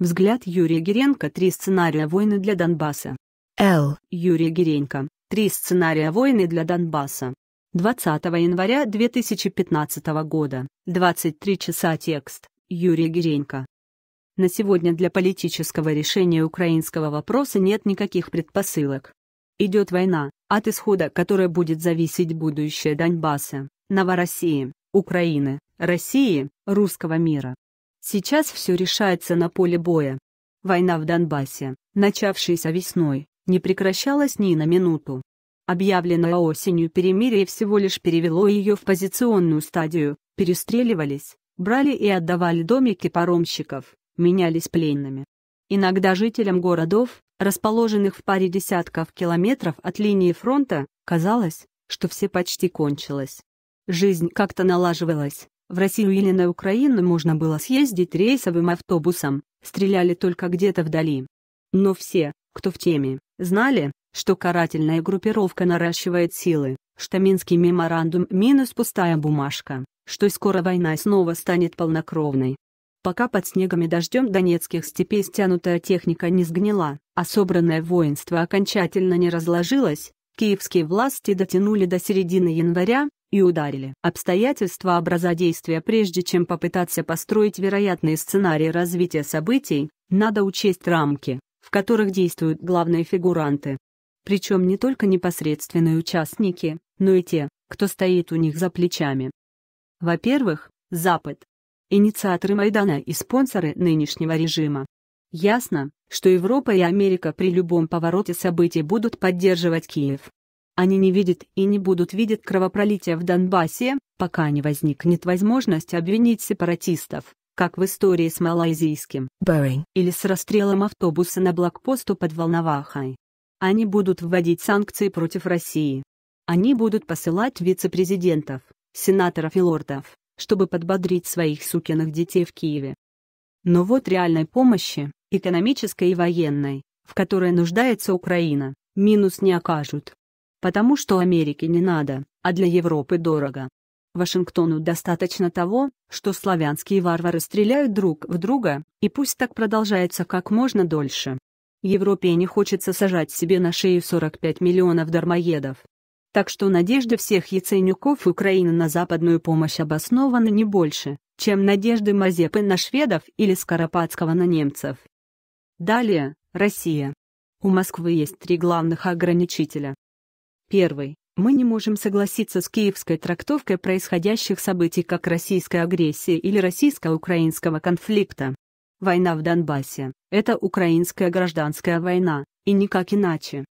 Взгляд Юрия Геренко «Три сценария войны для Донбасса». Л. Юрий Геренко «Три сценария войны для Донбасса». 20 января 2015 года. 23 часа текст. Юрия Геренко. На сегодня для политического решения украинского вопроса нет никаких предпосылок. Идет война, от исхода которой будет зависеть будущее Донбасса, Новороссии, Украины, России, русского мира. Сейчас все решается на поле боя. Война в Донбассе, начавшаяся весной, не прекращалась ни на минуту. Объявленное осенью перемирие всего лишь перевело ее в позиционную стадию, перестреливались, брали и отдавали домики паромщиков, менялись пленными. Иногда жителям городов, расположенных в паре десятков километров от линии фронта, казалось, что все почти кончилось. Жизнь как-то налаживалась, в Россию или на Украину можно было съездить рейсовым автобусом, стреляли только где-то вдали. Но все, кто в теме, знали, что карательная группировка наращивает силы, что Минский меморандум минус пустая бумажка, что скоро война снова станет полнокровной. Пока под снегом и дождем донецких степей стянутая техника не сгнила, а собранное воинство окончательно не разложилось, киевские власти дотянули до середины января, и ударили. Обстоятельства образа действия прежде чем попытаться построить вероятные сценарии развития событий, надо учесть рамки, в которых действуют главные фигуранты. Причем не только непосредственные участники, но и те, кто стоит у них за плечами. Во-первых, Запад. Инициаторы Майдана и спонсоры нынешнего режима. Ясно, что Европа и Америка при любом повороте событий будут поддерживать Киев. Они не видят и не будут видеть кровопролития в Донбассе, пока не возникнет возможность обвинить сепаратистов, как в истории с малайзийским Boeing или с расстрелом автобуса на блокпосту под Волновахой. Они будут вводить санкции против России. Они будут посылать вице-президентов, сенаторов и лордов, чтобы подбодрить своих сукиных детей в Киеве. Но вот реальной помощи, экономической и военной, в которой нуждается Украина, минус не окажут. Потому что Америке не надо, а для Европы дорого. Вашингтону достаточно того, что славянские варвары стреляют друг в друга, и пусть так продолжается как можно дольше. Европе не хочется сажать себе на шею 45 миллионов дармоедов. Так что надежды всех Яценюков Украины на западную помощь обоснованы не больше, чем надежды Мазепы на шведов или Скоропадского на немцев. Далее, Россия. У Москвы есть три главных ограничителя Первый. Мы не можем согласиться с киевской трактовкой происходящих событий как российской агрессии или российско-украинского конфликта. Война в Донбассе – это украинская гражданская война, и никак иначе.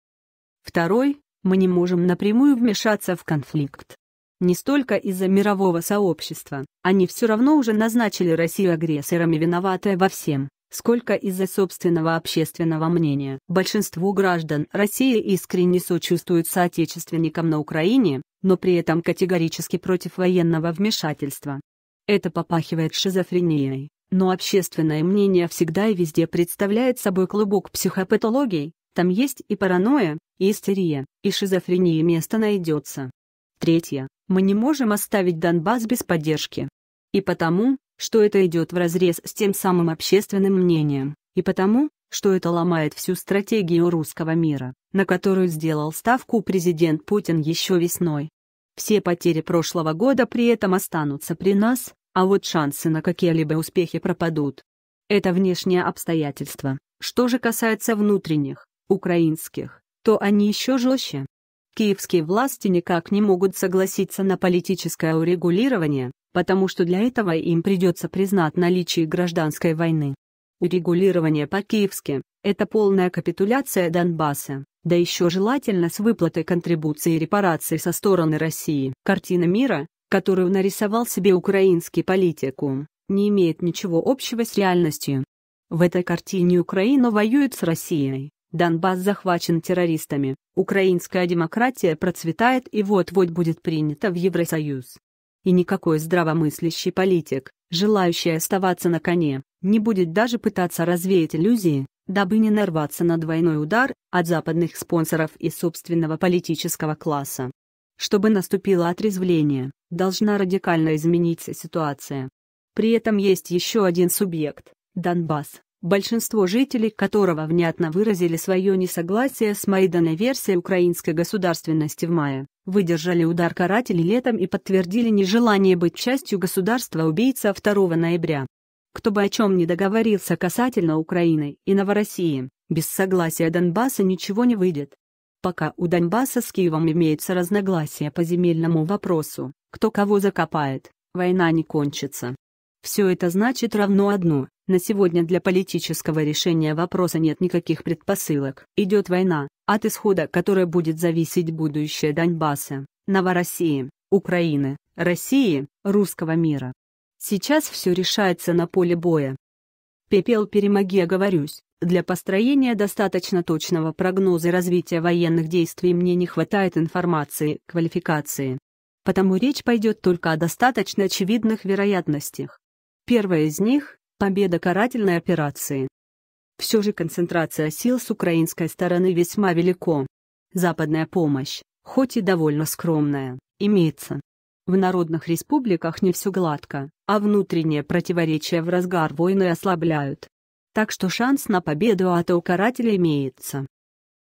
Второй. Мы не можем напрямую вмешаться в конфликт. Не столько из-за мирового сообщества, они все равно уже назначили Россию агрессорами виноватой во всем сколько из-за собственного общественного мнения. Большинство граждан России искренне сочувствуют соотечественникам на Украине, но при этом категорически против военного вмешательства. Это попахивает шизофренией, но общественное мнение всегда и везде представляет собой клубок психопатологий, там есть и паранойя, и истерия, и шизофрения место найдется. Третье. Мы не можем оставить Донбасс без поддержки. И потому, что это идет вразрез с тем самым общественным мнением, и потому, что это ломает всю стратегию русского мира, на которую сделал ставку президент Путин еще весной. Все потери прошлого года при этом останутся при нас, а вот шансы на какие-либо успехи пропадут. Это внешние обстоятельства. Что же касается внутренних, украинских, то они еще жестче. Киевские власти никак не могут согласиться на политическое урегулирование, потому что для этого им придется признать наличие гражданской войны. Урегулирование по-киевски – это полная капитуляция Донбасса, да еще желательно с выплатой контрибуции и репараций со стороны России. Картина мира, которую нарисовал себе украинский политикум, не имеет ничего общего с реальностью. В этой картине Украина воюет с Россией, Донбасс захвачен террористами, украинская демократия процветает и вот-вот будет принята в Евросоюз и никакой здравомыслящий политик, желающий оставаться на коне, не будет даже пытаться развеять иллюзии, дабы не нарваться на двойной удар от западных спонсоров и собственного политического класса. Чтобы наступило отрезвление, должна радикально измениться ситуация. При этом есть еще один субъект – Донбасс, большинство жителей которого внятно выразили свое несогласие с Майданной версией украинской государственности в мае, выдержали удар карателей летом и подтвердили нежелание быть частью государства-убийца 2 ноября. Кто бы о чем ни договорился касательно Украины и Новороссии, без согласия Донбасса ничего не выйдет. Пока у Донбасса с Киевом имеются разногласия по земельному вопросу, кто кого закопает, война не кончится. Все это значит равно одно, на сегодня для политического решения вопроса нет никаких предпосылок. Идет война, от исхода которой будет зависеть будущее Донбасса, Новороссии, Украины, России, русского мира. Сейчас все решается на поле боя. Пепел перемоги, оговорюсь. Для построения достаточно точного прогноза развития военных действий мне не хватает информации, квалификации. Потому речь пойдет только о достаточно очевидных вероятностях. Первая из них победа карательной операции. Все же концентрация сил с украинской стороны весьма велико. Западная помощь, хоть и довольно скромная, имеется. В народных республиках не все гладко, а внутренние противоречия в разгар войны ослабляют. Так что шанс на победу от карателя имеется.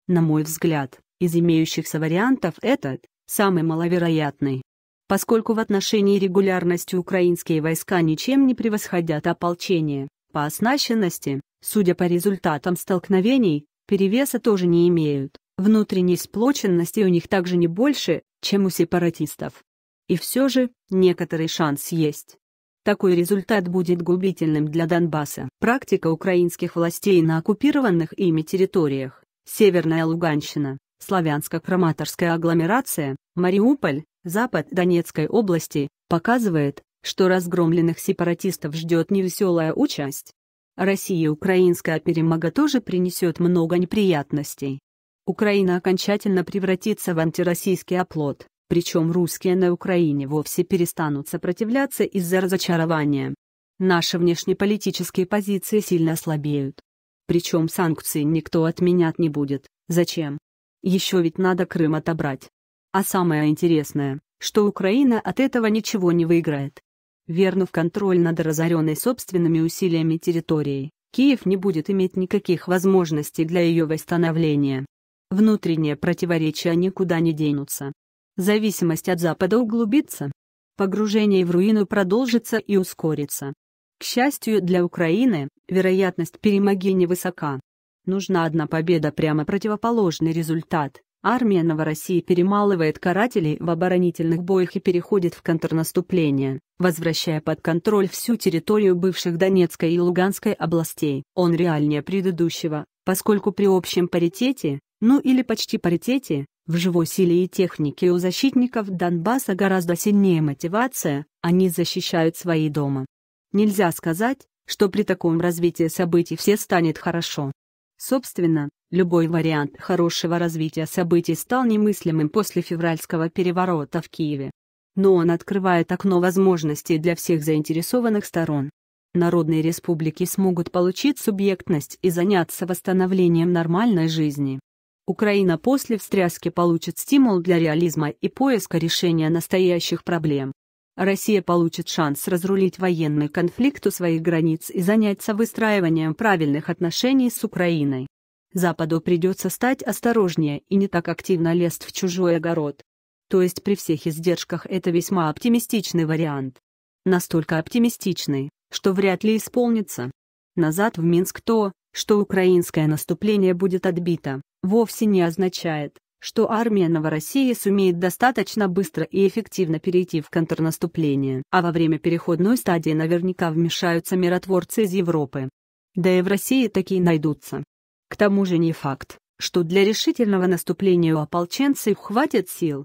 На мой взгляд, из имеющихся вариантов этот – самый маловероятный поскольку в отношении регулярности украинские войска ничем не превосходят ополчение, по оснащенности, судя по результатам столкновений, перевеса тоже не имеют, внутренней сплоченности у них также не больше, чем у сепаратистов. И все же, некоторый шанс есть. Такой результат будет губительным для Донбасса. Практика украинских властей на оккупированных ими территориях, Северная Луганщина, Славянско-Краматорская агломерация, Мариуполь, запад Донецкой области, показывает, что разгромленных сепаратистов ждет невеселая участь. Россия украинская перемога тоже принесет много неприятностей. Украина окончательно превратится в антироссийский оплот, причем русские на Украине вовсе перестанут сопротивляться из-за разочарования. Наши внешнеполитические позиции сильно ослабеют. Причем санкции никто отменять не будет, зачем? Еще ведь надо Крым отобрать. А самое интересное, что Украина от этого ничего не выиграет. Вернув контроль над разоренной собственными усилиями территорией, Киев не будет иметь никаких возможностей для ее восстановления. Внутренние противоречия никуда не денутся. Зависимость от Запада углубится. Погружение в руину продолжится и ускорится. К счастью для Украины, вероятность перемоги невысока. Нужна одна победа, прямо противоположный результат. Армия Новороссии перемалывает карателей в оборонительных боях и переходит в контрнаступление, возвращая под контроль всю территорию бывших Донецкой и Луганской областей. Он реальнее предыдущего, поскольку при общем паритете, ну или почти паритете, в живой силе и технике у защитников Донбасса гораздо сильнее мотивация, они защищают свои дома. Нельзя сказать, что при таком развитии событий все станет хорошо. Собственно, любой вариант хорошего развития событий стал немыслимым после февральского переворота в Киеве. Но он открывает окно возможностей для всех заинтересованных сторон. Народные республики смогут получить субъектность и заняться восстановлением нормальной жизни. Украина после встряски получит стимул для реализма и поиска решения настоящих проблем. Россия получит шанс разрулить военный конфликт у своих границ и заняться выстраиванием правильных отношений с Украиной. Западу придется стать осторожнее и не так активно лезть в чужой огород. То есть при всех издержках это весьма оптимистичный вариант. Настолько оптимистичный, что вряд ли исполнится. Назад в Минск то, что украинское наступление будет отбито, вовсе не означает, что армия Новороссии сумеет достаточно быстро и эффективно перейти в контрнаступление, а во время переходной стадии наверняка вмешаются миротворцы из Европы. Да и в России такие найдутся. К тому же не факт, что для решительного наступления у ополченцев хватит сил.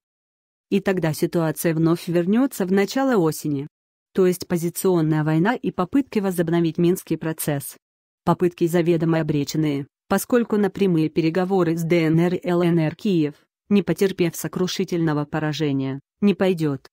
И тогда ситуация вновь вернется в начало осени. То есть позиционная война и попытки возобновить Минский процесс. Попытки заведомо обреченные поскольку на прямые переговоры с ДНР и ЛНР Киев, не потерпев сокрушительного поражения, не пойдет.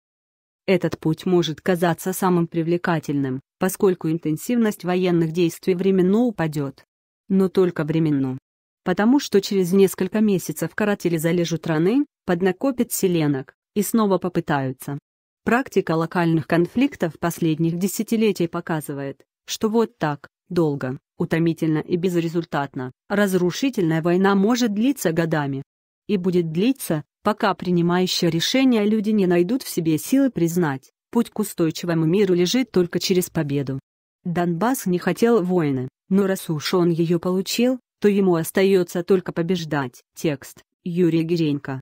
Этот путь может казаться самым привлекательным, поскольку интенсивность военных действий временно упадет. Но только временно. Потому что через несколько месяцев каратели залежут раны, поднакопят селенок, и снова попытаются. Практика локальных конфликтов последних десятилетий показывает, что вот так, Долго, утомительно и безрезультатно. Разрушительная война может длиться годами. И будет длиться, пока принимающие решения люди не найдут в себе силы признать, путь к устойчивому миру лежит только через победу. Донбасс не хотел войны, но раз уж он ее получил, то ему остается только побеждать. Текст Юрия Геренько.